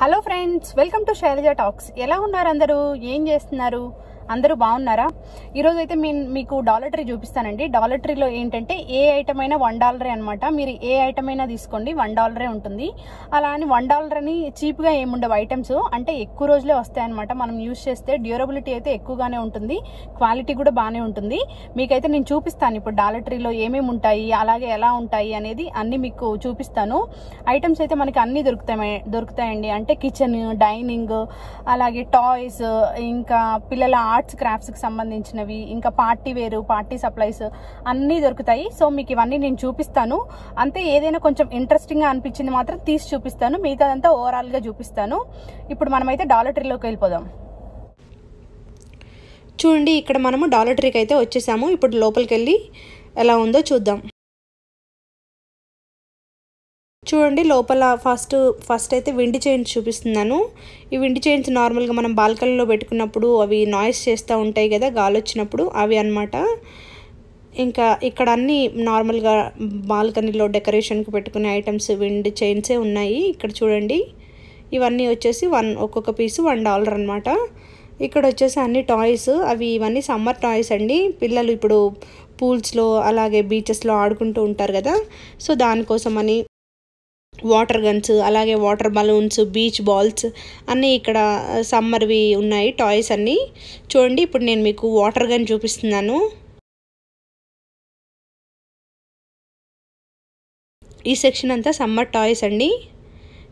hello friends welcome to Sailaja talks ఎలా ఉన్నారు అందరూ ఏం చేస్తున్నారు అందరూ బాగున్నారా ఈరోజు అయితే మీ మీకు డాలటరీ చూపిస్తానండి డాలటరీలో ఏంటంటే ఏ ఐటమ్ అయినా వన్ డాలరే అనమాట మీరు ఏ ఐటమ్ అయినా తీసుకోండి వన్ డాలరే ఉంటుంది అలా అని వన్ డాలర్ అని చీప్గా ఏముండవు ఐటమ్స్ అంటే ఎక్కువ రోజులే వస్తాయన్నమాట మనం యూజ్ చేస్తే డ్యూరబిలిటీ అయితే ఎక్కువగానే ఉంటుంది క్వాలిటీ కూడా బాగానే ఉంటుంది మీకైతే నేను చూపిస్తాను ఇప్పుడు డాలటరీలో ఏమేమి ఉంటాయి అలాగే ఎలా ఉంటాయి అనేది అన్నీ మీకు చూపిస్తాను ఐటమ్స్ అయితే మనకి అన్నీ దొరుకుతాయి దొరుకుతాయండి అంటే కిచెన్ డైనింగ్ అలాగే టాయ్స్ ఇంకా పిల్లల ఆర్ట్ ఆర్ట్స్ క్రాఫ్ట్స్కి సంబంధించినవి ఇంకా పార్టీ వేరు పార్టీ సప్లైస్ అన్నీ దొరుకుతాయి సో మీకు ఇవన్నీ నేను చూపిస్తాను అంతే ఏదైనా కొంచెం ఇంట్రెస్టింగ్గా అనిపించింది మాత్రం తీసి చూపిస్తాను మిగతాదంతా ఓవరాల్గా చూపిస్తాను ఇప్పుడు మనమైతే డాలర్ ట్రీలోకి వెళ్ళిపోదాం చూడండి ఇక్కడ మనము డాలర్ ట్రీకి అయితే వచ్చేసాము ఇప్పుడు లోపలికి వెళ్ళి ఎలా ఉందో చూద్దాం చూడండి లోపల ఫస్ట్ ఫస్ట్ అయితే విండి చైన్స్ చూపిస్తున్నాను ఈ విండి చైన్స్ నార్మల్గా మనం బాల్కనీలో పెట్టుకున్నప్పుడు అవి నాయిస్ చేస్తూ ఉంటాయి కదా గాలి వచ్చినప్పుడు అవి అనమాట ఇంకా ఇక్కడ అన్నీ నార్మల్గా బాల్కనీలో డెకరేషన్కి పెట్టుకునే ఐటమ్స్ విండి చైన్సే ఉన్నాయి ఇక్కడ చూడండి ఇవన్నీ వచ్చేసి వన్ ఒక్కొక్క పీసు వన్ డాలర్ అనమాట ఇక్కడ వచ్చేసి అన్ని టాయ్స్ అవి ఇవన్నీ సమ్మర్ టాయ్స్ అండి పిల్లలు ఇప్పుడు పూల్స్లో అలాగే బీచెస్లో ఆడుకుంటూ ఉంటారు కదా సో దానికోసమని వాటర్ గన్స్ అలాగే వాటర్ బలూన్స్ బీచ్ బాల్స్ అన్నీ ఇక్కడ సమ్మర్వి ఉన్నాయి టాయ్స్ అన్నీ చూడండి ఇప్పుడు నేను మీకు వాటర్ గన్ చూపిస్తున్నాను ఈ సెక్షన్ అంతా సమ్మర్ టాయ్స్ అండి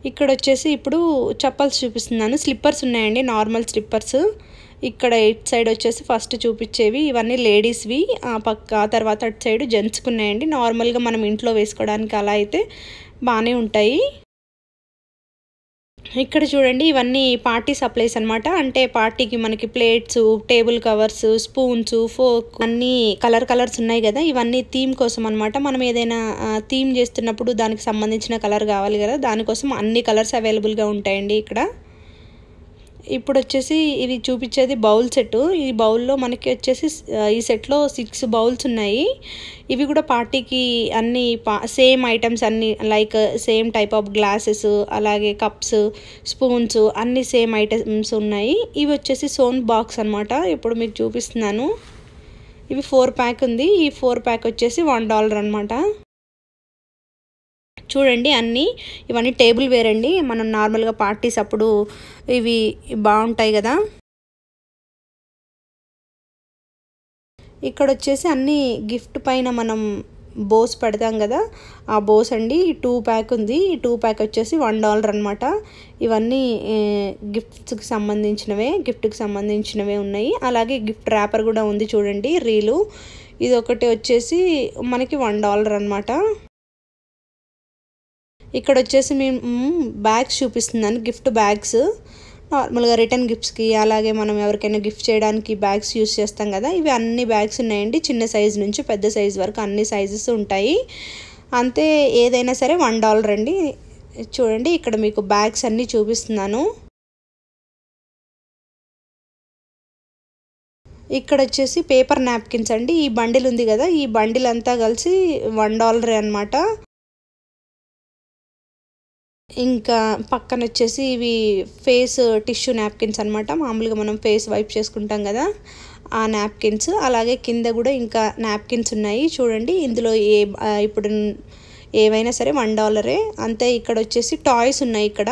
ఇక్కడ వచ్చేసి ఇప్పుడు చప్పల్స్ చూపిస్తున్నాను స్లిప్పర్స్ ఉన్నాయండి నార్మల్ స్లిప్పర్స్ ఇక్కడ ఇట్ సైడ్ వచ్చేసి ఫస్ట్ చూపించేవి ఇవన్నీ లేడీస్వి ఆ పక్క తర్వాత అటు సైడ్ జెంట్స్కి ఉన్నాయండి నార్మల్గా మనం ఇంట్లో వేసుకోవడానికి అలా అయితే బాగానే ఉంటాయి ఇక్కడ చూడండి ఇవన్నీ పార్టీ సప్లైస్ అనమాట అంటే పార్టీకి మనకి plates table covers spoons fork అన్ని కలర్ కలర్స్ ఉన్నాయి కదా ఇవన్నీ థీమ్ కోసం అనమాట మనం ఏదైనా థీమ్ చేస్తున్నప్పుడు దానికి సంబంధించిన కలర్ కావాలి కదా దానికోసం అన్ని కలర్స్ అవైలబుల్గా ఉంటాయండి ఇక్కడ ఇప్పుడు వచ్చేసి ఇది చూపించేది బౌల్ సెట్ ఈ బౌల్లో మనకి వచ్చేసి ఈ సెట్లో సిక్స్ బౌల్స్ ఉన్నాయి ఇవి కూడా పార్టీకి అన్ని సేమ్ ఐటమ్స్ అన్ని like same type of glasses అలాగే కప్స్ స్పూన్స్ అన్ని సేమ్ ఐటమ్స్ ఉన్నాయి ఇవి వచ్చేసి సోన్ బాక్స్ అనమాట ఇప్పుడు మీకు చూపిస్తున్నాను ఇవి ఫోర్ ప్యాక్ ఉంది ఈ ఫోర్ ప్యాక్ వచ్చేసి వన్ డాలర్ అనమాట చూడండి అన్నీ ఇవన్నీ టేబుల్ వేర్ అండి మనం నార్మల్గా పార్టీస్ అప్పుడు ఇవి బాగుంటాయి కదా ఇక్కడ వచ్చేసి అన్నీ గిఫ్ట్ పైన మనం బోస్ పెడతాం కదా ఆ బోస్ అండి టూ ప్యాక్ ఉంది ఈ టూ ప్యాక్ వచ్చేసి వన్ డాలర్ అనమాట ఇవన్నీ గిఫ్ట్స్కి సంబంధించినవే గిఫ్ట్కి సంబంధించినవే ఉన్నాయి అలాగే గిఫ్ట్ ర్యాపర్ కూడా ఉంది చూడండి రీలు ఇది ఒకటి వచ్చేసి మనకి వన్ డాలర్ అనమాట ఇక్కడ వచ్చేసి మేము బ్యాగ్స్ చూపిస్తున్నాను గిఫ్ట్ బ్యాగ్స్ నార్మల్గా రిటర్న్ గిఫ్ట్స్కి అలాగే మనం ఎవరికైనా గిఫ్ట్ చేయడానికి బ్యాగ్స్ యూస్ చేస్తాం కదా ఇవి అన్ని బ్యాగ్స్ ఉన్నాయండి చిన్న సైజ్ నుంచి పెద్ద సైజ్ వరకు అన్ని సైజెస్ ఉంటాయి అంతే ఏదైనా సరే వన్ డాలర్ అండి చూడండి ఇక్కడ మీకు బ్యాగ్స్ అన్నీ చూపిస్తున్నాను ఇక్కడ వచ్చేసి పేపర్ నాప్కిన్స్ అండి ఈ బండిల్ ఉంది కదా ఈ బండిల్ అంతా కలిసి వన్ డాలర్ అనమాట ఇంకా పక్కన వచ్చేసి ఇవి ఫేస్ టిష్యూ నాప్కిన్స్ అనమాట మామూలుగా మనం ఫేస్ వైప్ చేసుకుంటాం కదా ఆ నాప్కిన్స్ అలాగే కింద కూడా ఇంకా నాప్కిన్స్ ఉన్నాయి చూడండి ఇందులో ఏ ఇప్పుడు ఏవైనా సరే వన్ డాలరే అంతే ఇక్కడ వచ్చేసి టాయ్స్ ఉన్నాయి ఇక్కడ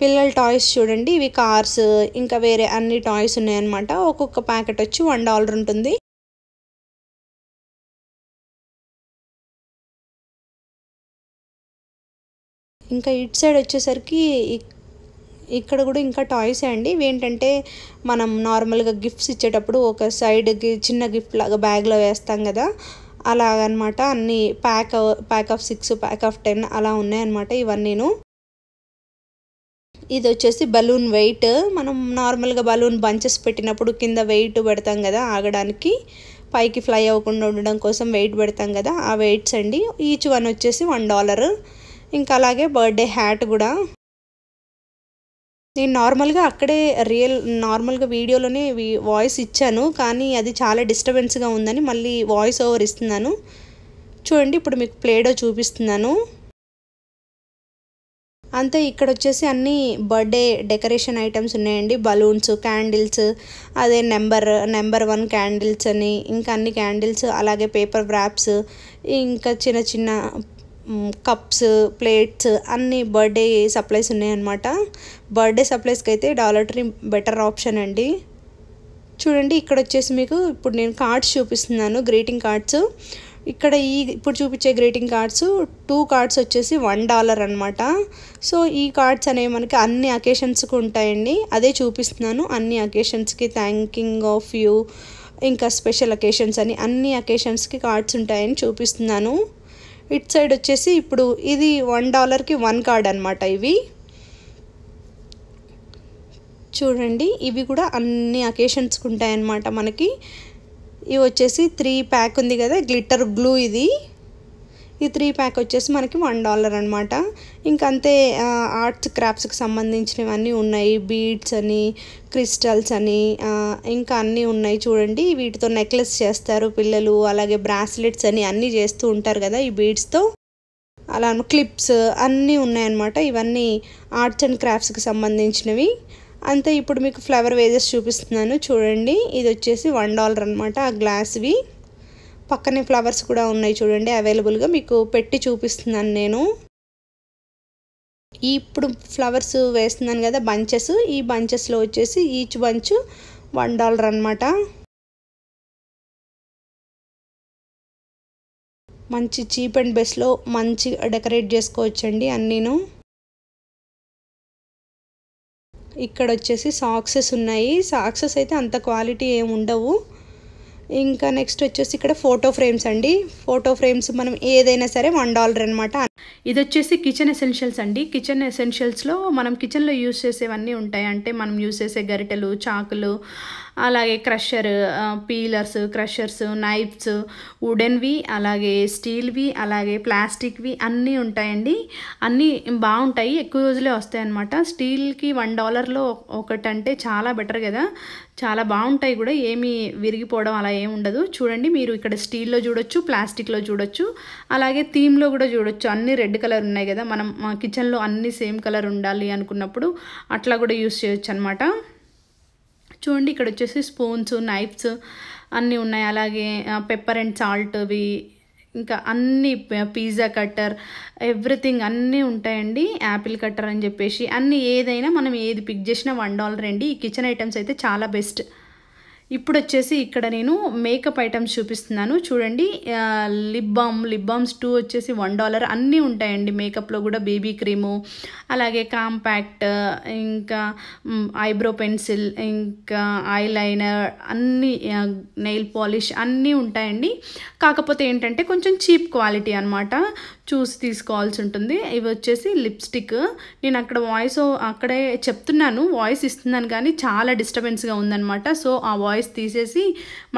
పిల్లల టాయ్స్ చూడండి ఇవి కార్స్ ఇంకా వేరే అన్ని టాయ్స్ ఉన్నాయన్నమాట ఒక్కొక్క ప్యాకెట్ వచ్చి వన్ డాలర్ ఉంటుంది ఇంకా ఇటు సైడ్ వచ్చేసరికి ఇక్కడ కూడా ఇంకా టాయ్స్ అండి ఏంటంటే మనం నార్మల్గా గిఫ్ట్స్ ఇచ్చేటప్పుడు ఒక సైడ్కి చిన్న గిఫ్ట్ లాగా బ్యాగ్లో వేస్తాం కదా అలాగనమాట అన్నీ pack pack of six pack of ten అలా ఉన్నాయన్నమాట ఇవన్నీను ఇది వచ్చేసి బలూన్ వెయిట్ మనం నార్మల్గా బలూన్ బంచెస్ పెట్టినప్పుడు కింద వెయిట్ పెడతాం కదా ఆగడానికి పైకి ఫ్లై అవ్వకుండా ఉండడం కోసం వెయిట్ పెడతాం కదా ఆ వెయిట్స్ అండి ఈచ్ వన్ వచ్చేసి వన్ డాలర్ ఇంకా అలాగే బర్త్డే హ్యాట్ కూడా నేను నార్మల్గా అక్కడే రియల్ నార్మల్గా వీడియోలోనే వాయిస్ ఇచ్చాను కానీ అది చాలా డిస్టర్బెన్స్గా ఉందని మళ్ళీ వాయిస్ ఓవర్ ఇస్తున్నాను చూడండి ఇప్పుడు మీకు ప్లేడో చూపిస్తున్నాను అంతే ఇక్కడ వచ్చేసి అన్ని బర్త్డే డెకరేషన్ ఐటమ్స్ ఉన్నాయండి బలూన్స్ క్యాండిల్స్ అదే నెంబర్ నెంబర్ వన్ క్యాండిల్స్ అని ఇంకా అన్ని క్యాండిల్స్ అలాగే పేపర్ వ్రాప్స్ ఇంకా చిన్న చిన్న కప్స్ ప్లేట్స్ అన్ని బర్త్డే సప్లైస్ ఉన్నాయన్నమాట బర్త్డే సప్లైస్కి అయితే డాలర్ ట్రీ బెటర్ ఆప్షన్ అండి చూడండి ఇక్కడ వచ్చేసి మీకు ఇప్పుడు నేను కార్డ్స్ చూపిస్తున్నాను గ్రీటింగ్ కార్డ్స్ ఇక్కడ ఈ ఇప్పుడు చూపించే గ్రీటింగ్ కార్డ్స్ టూ కార్డ్స్ వచ్చేసి వన్ డాలర్ అనమాట సో ఈ కార్డ్స్ అనేవి మనకి అన్ని అకేషన్స్కి ఉంటాయండి అదే చూపిస్తున్నాను అన్ని అకేషన్స్కి థ్యాంకింగ్ ఆఫ్ యూ ఇంకా స్పెషల్ అకేషన్స్ అని అన్ని అకేషన్స్కి కార్డ్స్ ఉంటాయని చూపిస్తున్నాను ఇట్ సైడ్ వచ్చేసి ఇప్పుడు ఇది వన్ డాలర్కి వన్ కార్డ్ అనమాట ఇవి చూడండి ఇవి కూడా అన్ని అకేషన్స్కి ఉంటాయన్నమాట మనకి ఇవి వచ్చేసి త్రీ ప్యాక్ ఉంది కదా గ్లిట్టర్ గ్లూ ఇది ఈ త్రీ ప్యాక్ వచ్చేసి మనకి వన్ డాలర్ అనమాట ఇంకంతే ఆర్ట్స్ క్రాఫ్ట్స్కి సంబంధించినవన్నీ ఉన్నాయి బీడ్స్ అని క్రిస్టల్స్ అని ఇంకా అన్నీ ఉన్నాయి చూడండి వీటితో నెక్లెస్ చేస్తారు పిల్లలు అలాగే బ్రాస్లెట్స్ అని అన్నీ చేస్తూ ఉంటారు కదా ఈ బీడ్స్తో అలా క్లిప్స్ అన్నీ ఉన్నాయన్నమాట ఇవన్నీ ఆర్ట్స్ అండ్ క్రాఫ్ట్స్కి సంబంధించినవి అంతే ఇప్పుడు మీకు ఫ్లవర్ వేజెస్ చూపిస్తున్నాను చూడండి ఇది వచ్చేసి వన్ డాలర్ అనమాట ఆ గ్లాస్వి పక్కనే ఫ్లవర్స్ కూడా ఉన్నాయి చూడండి అవైలబుల్గా మీకు పెట్టి చూపిస్తున్నాను నేను ఇప్పుడు ఫ్లవర్స్ వేస్తున్నాను కదా బంచెస్ ఈ బంచెస్లో వచ్చేసి ఈచ్ బంచ్ వన్ డాలర్ అనమాట మంచి చీప్ అండ్ బెస్ట్లో మంచి డెకరేట్ చేసుకోవచ్చండి అన్నీను ఇక్కడ వచ్చేసి సాక్సెస్ ఉన్నాయి సాక్సెస్ అయితే అంత క్వాలిటీ ఏమి ఉండవు ఇంకా నెక్స్ట్ వచ్చేసి ఇక్కడ ఫోటో ఫ్రేమ్స్ అండి ఫోటో ఫ్రేమ్స్ మనం ఏదైనా సరే వన్ డాలర్ అనమాట ఇది వచ్చేసి కిచెన్ ఎసెన్షియల్స్ అండి కిచెన్ ఎసెన్షియల్స్లో మనం కిచెన్లో యూస్ చేసేవన్నీ ఉంటాయి అంటే మనం యూస్ చేసే గరిటెలు చాకులు అలాగే క్రషర్ పీలర్స్ క్రషర్స్ నైఫ్స్ వుడెన్వి అలాగే స్టీల్వి అలాగే ప్లాస్టిక్వి అన్నీ ఉంటాయండి అన్నీ బాగుంటాయి ఎక్కువ రోజులే వస్తాయి అనమాట స్టీల్కి వన్ డాలర్లో ఒకటంటే చాలా బెటర్ కదా చాలా బాగుంటాయి కూడా ఏమి విరిగిపోవడం అలా ఏమి ఉండదు చూడండి మీరు ఇక్కడ స్టీల్లో చూడొచ్చు ప్లాస్టిక్లో చూడొచ్చు అలాగే థీమ్లో కూడా చూడొచ్చు అన్ని రెడ్ కలర్ ఉన్నాయి కదా మనం కిచెన్లో అన్ని సేమ్ కలర్ ఉండాలి అనుకున్నప్పుడు అట్లా కూడా యూస్ చేయొచ్చు అనమాట చూడండి ఇక్కడ వచ్చేసి స్పూన్స్ నైఫ్స్ అన్నీ ఉన్నాయి అలాగే పెప్పర్ అండ్ సాల్ట్ అవి ఇంకా అన్ని పిజ్జా కట్టర్ ఎవ్రీథింగ్ అన్నీ ఉంటాయండి యాపిల్ కట్టర్ అని చెప్పేసి అన్నీ ఏదైనా మనం ఏది పిక్ చేసినా వన్ డాలర్ అండి ఈ కిచెన్ ఐటమ్స్ అయితే చాలా బెస్ట్ ఇప్పుడు వచ్చేసి ఇక్కడ నేను మేకప్ ఐటమ్స్ చూపిస్తున్నాను చూడండి lip balm lip balms two వచ్చేసి వన్ డాలర్ అన్నీ ఉంటాయండి మేకప్లో కూడా బేబీ క్రీము అలాగే కాంపాక్ట్ ఇంకా ఐబ్రో పెన్సిల్ ఇంకా ఐ లైనర్ అన్నీ నెయిల్ పాలిష్ అన్నీ ఉంటాయండి కాకపోతే ఏంటంటే కొంచెం చీప్ క్వాలిటీ అనమాట చూసి తీసుకోవాల్సి ఉంటుంది ఇవి వచ్చేసి లిప్స్టిక్ నేను అక్కడ వాయిస్ అక్కడే చెప్తున్నాను వాయిస్ ఇస్తున్నాను కానీ చాలా డిస్టర్బెన్స్గా ఉందనమాట సో ఆ వాయిస్ తీసేసి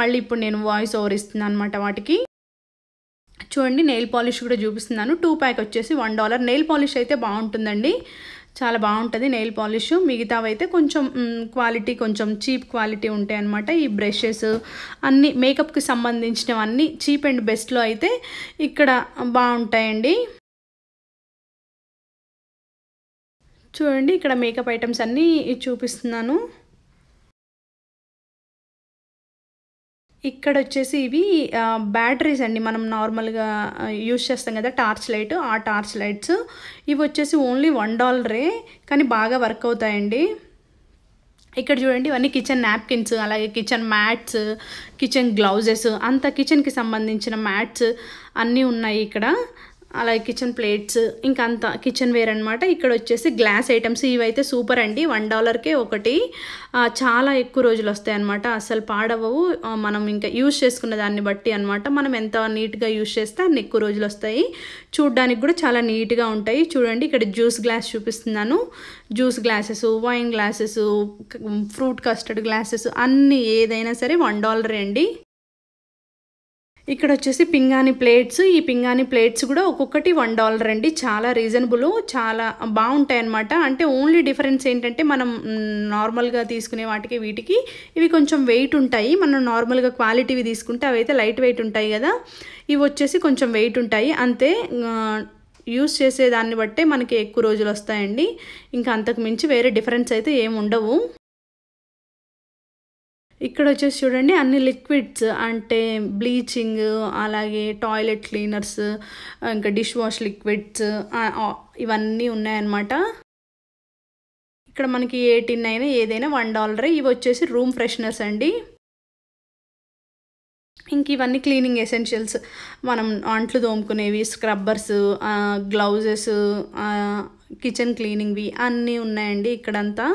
మళ్ళీ ఇప్పుడు నేను వాయిస్ ఓవర్ ఇస్తున్నాను అనమాట వాటికి చూడండి నెయిల్ పాలిష్ కూడా చూపిస్తున్నాను టూ ప్యాక్ వచ్చేసి వన్ డాలర్ నెయిల్ పాలిష్ అయితే బాగుంటుందండి చాలా బాగుంటుంది నెయిల్ పాలిష్ మిగతావైతే కొంచెం క్వాలిటీ కొంచెం చీప్ క్వాలిటీ ఉంటాయి అనమాట ఈ బ్రషెస్ అన్నీ మేకప్కి సంబంధించినవన్నీ చీప్ అండ్ బెస్ట్లో అయితే ఇక్కడ బాగుంటాయండి చూడండి ఇక్కడ మేకప్ ఐటమ్స్ అన్నీ చూపిస్తున్నాను ఇక్కడ వచ్చేసి ఇవి బ్యాటరీస్ అండి మనం నార్మల్గా యూస్ చేస్తాం కదా టార్చ్ లైట్ ఆ టార్చ్ లైట్స్ ఇవి వచ్చేసి ఓన్లీ వన్ డాలరే కానీ బాగా వర్క్ అవుతాయండి ఇక్కడ చూడండి ఇవన్నీ కిచెన్ నాప్కిన్స్ అలాగే కిచెన్ మ్యాట్స్ కిచెన్ గ్లౌజెస్ అంత కిచెన్కి సంబంధించిన మ్యాట్స్ అన్నీ ఉన్నాయి ఇక్కడ అలాగే కిచెన్ ప్లేట్స్ ఇంకా అంత కిచెన్ వేర్ అనమాట ఇక్కడ వచ్చేసి గ్లాస్ ఐటమ్స్ ఇవైతే సూపర్ అండి వన్ డాలర్కే ఒకటి చాలా ఎక్కువ రోజులు వస్తాయి అనమాట అసలు పాడవవు మనం ఇంకా యూజ్ చేసుకున్న దాన్ని బట్టి అనమాట మనం ఎంత నీట్గా యూజ్ చేస్తే అన్ని ఎక్కువ రోజులు వస్తాయి చూడ్డానికి కూడా చాలా నీట్గా ఉంటాయి చూడండి ఇక్కడ జ్యూస్ గ్లాస్ చూపిస్తున్నాను juice glasses wine glasses fruit custard glasses అన్నీ ఏదైనా సరే వన్ డాలరే అండి ఇక్కడ వచ్చేసి పింగాణి ప్లేట్స్ ఈ పింగాణి ప్లేట్స్ కూడా ఒక్కొక్కటి వన్ డాలర్ అండి చాలా రీజనబుల్ చాలా బాగుంటాయి అనమాట అంటే ఓన్లీ డిఫరెన్స్ ఏంటంటే మనం నార్మల్గా తీసుకునే వాటికి వీటికి ఇవి కొంచెం వెయిట్ ఉంటాయి మనం నార్మల్గా క్వాలిటీవి తీసుకుంటే అవి అయితే లైట్ వెయిట్ ఉంటాయి కదా ఇవి వచ్చేసి కొంచెం వెయిట్ ఉంటాయి అంతే యూస్ చేసే దాన్ని బట్టే మనకి ఎక్కువ రోజులు వస్తాయండి ఇంకా అంతకు మించి వేరే డిఫరెన్స్ అయితే ఏమి ఉండవు ఇక్కడ వచ్చేసి చూడండి అన్ని లిక్విడ్స్ అంటే బ్లీచింగ్ అలాగే టాయిలెట్ క్లీనర్స్ ఇంకా డిష్ వాష్ లిక్విడ్స్ ఇవన్నీ ఉన్నాయన్నమాట ఇక్కడ మనకి ఎయిటీన్ అయినా ఏదైనా వన్ డాలరే ఇవి వచ్చేసి రూమ్ ఫ్రెషనర్స్ అండి ఇంక ఇవన్నీ క్లీనింగ్ ఎసెన్షియల్స్ మనం అంట్లు తోముకునేవి స్క్రబ్బర్స్ గ్లౌజెస్ కిచెన్ క్లీనింగ్వి అన్నీ ఉన్నాయండి ఇక్కడంతా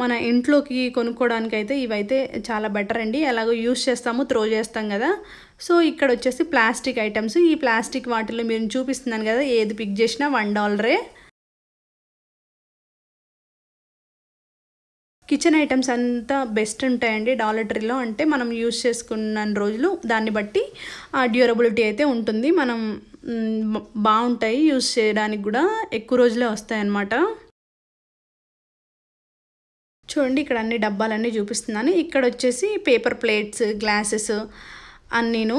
మన ఇంట్లోకి కొనుక్కోవడానికి అయితే ఇవైతే చాలా బెటర్ అండి ఎలాగో యూస్ చేస్తాము త్రో చేస్తాం కదా సో ఇక్కడ వచ్చేసి ప్లాస్టిక్ ఐటమ్స్ ఈ ప్లాస్టిక్ వాటిల్లో మీరు చూపిస్తున్నాను కదా ఏది పిక్ చేసినా వన్ డాలరే కిచెన్ ఐటమ్స్ అంతా బెస్ట్ ఉంటాయండి ట్రీలో అంటే మనం యూజ్ చేసుకున్న రోజులు దాన్ని బట్టి డ్యూరబులిటీ అయితే ఉంటుంది మనం బాగుంటాయి యూజ్ చేయడానికి కూడా ఎక్కువ రోజులే వస్తాయి అన్నమాట చూడండి ఇక్కడ అన్ని డబ్బాలన్నీ చూపిస్తున్నాను ఇక్కడ వచ్చేసి పేపర్ ప్లేట్స్ గ్లాసెస్ అన్నీను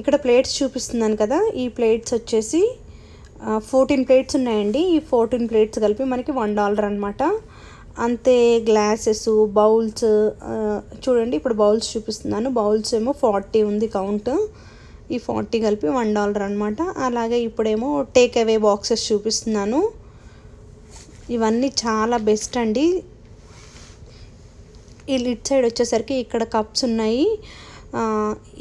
ఇక్కడ ప్లేట్స్ చూపిస్తున్నాను కదా ఈ ప్లేట్స్ వచ్చేసి ఫోర్టీన్ ప్లేట్స్ ఉన్నాయండి ఈ ఫోర్టీన్ ప్లేట్స్ కలిపి మనకి వన్ డాలర్ అనమాట అంతే గ్లాసెస్ బౌల్స్ చూడండి ఇప్పుడు బౌల్స్ చూపిస్తున్నాను బౌల్స్ ఏమో ఫార్టీ ఉంది కౌంట్ ఈ ఫార్టీ కలిపి వన్ డాలర్ అనమాట అలాగే ఇప్పుడేమో టేక్ అవే బాక్సెస్ చూపిస్తున్నాను ఇవన్నీ చాలా బెస్ట్ అండి ఈ లిడ్ సైడ్ వచ్చేసరికి ఇక్కడ కప్స్ ఉన్నాయి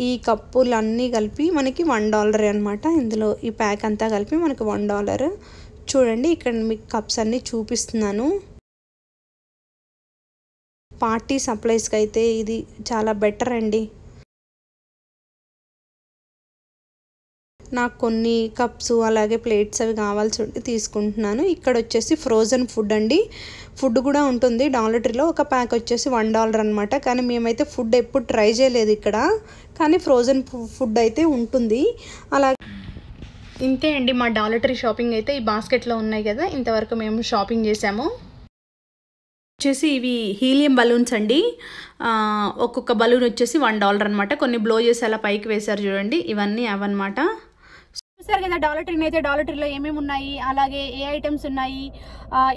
ఈ కప్పులు అన్నీ కలిపి మనకి వన్ డాలర్ అనమాట ఇందులో ఈ ప్యాక్ అంతా కలిపి మనకి వన్ డాలర్ చూడండి ఇక్కడ మీకు కప్స్ అన్నీ చూపిస్తున్నాను పార్టీ సప్లైస్కి అయితే ఇది చాలా బెటర్ అండి నాకు కొన్ని కప్స్ అలాగే ప్లేట్స్ అవి కావాల్సి ఉంటే తీసుకుంటున్నాను ఇక్కడ వచ్చేసి ఫ్రోజన్ ఫుడ్ అండి ఫుడ్ కూడా ఉంటుంది డాలర్ ట్రీలో ఒక ప్యాక్ వచ్చేసి వన్ డాలర్ అనమాట కానీ మేమైతే ఫుడ్ ఎప్పుడు ట్రై చేయలేదు ఇక్కడ కానీ ఫ్రోజన్ ఫుడ్ అయితే ఉంటుంది అలాగే ఇంతే అండి మా డాలటరీ షాపింగ్ అయితే ఈ బాస్కెట్లో ఉన్నాయి కదా ఇంతవరకు మేము షాపింగ్ చేసాము వచ్చేసి ఇవి హీలియం బలూన్స్ అండి ఒక్కొక్క బలూన్ వచ్చేసి వన్ డాలర్ అనమాట కొన్ని బ్లో చేసి అలా పైకి వేశారు చూడండి ఇవన్నీ అవన్నమాట చూసారు కదా డాలర్ ట్రీని అయితే డాలర్ ట్రీలో ఏమేమి ఉన్నాయి అలాగే ఏ ఐటమ్స్ ఉన్నాయి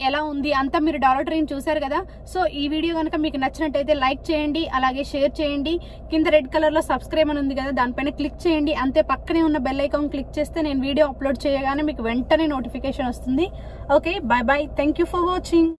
ఎలా ఉంది అంతా మీరు డాలర్ ట్రీని చూసారు కదా సో ఈ వీడియో కనుక మీకు నచ్చినట్టయితే లైక్ చేయండి అలాగే షేర్ చేయండి కింద రెడ్ కలర్లో సబ్స్క్రైబ్ అని ఉంది కదా దానిపైన క్లిక్ చేయండి అంతే పక్కనే ఉన్న బెల్ ఐకాన్ క్లిక్ చేస్తే నేను వీడియో అప్లోడ్ చేయగానే మీకు వెంటనే నోటిఫికేషన్ వస్తుంది okay bye bye thank for watching